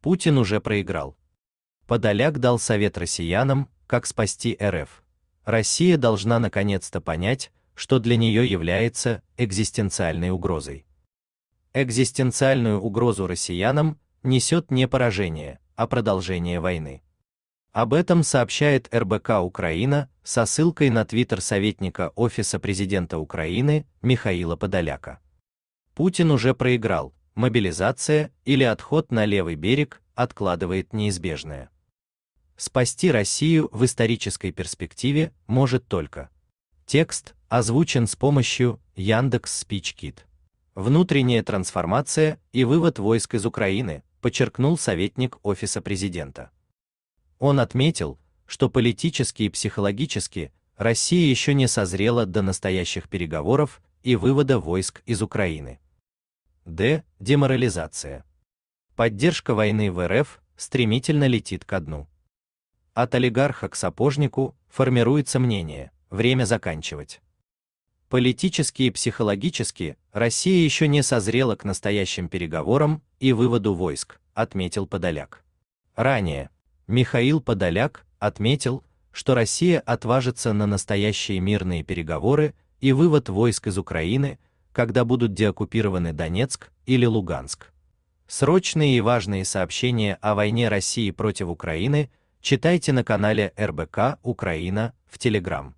Путин уже проиграл. Подоляк дал совет россиянам, как спасти РФ. Россия должна наконец-то понять, что для нее является экзистенциальной угрозой. Экзистенциальную угрозу россиянам несет не поражение, а продолжение войны. Об этом сообщает РБК Украина со ссылкой на твиттер советника Офиса президента Украины Михаила Подоляка. Путин уже проиграл, мобилизация или отход на левый берег откладывает неизбежное. Спасти Россию в исторической перспективе может только. Текст озвучен с помощью Яндекс Спичкит. Внутренняя трансформация и вывод войск из Украины, подчеркнул советник Офиса президента. Он отметил, что политически и психологически Россия еще не созрела до настоящих переговоров и вывода войск из Украины. Д. Деморализация. Поддержка войны в РФ стремительно летит ко дну. От олигарха к сапожнику формируется мнение, время заканчивать. Политически и психологически Россия еще не созрела к настоящим переговорам и выводу войск, отметил Подоляк. Ранее Михаил Подоляк отметил, что Россия отважится на настоящие мирные переговоры и вывод войск из Украины, когда будут деоккупированы Донецк или Луганск. Срочные и важные сообщения о войне России против Украины читайте на канале РБК Украина в Телеграм.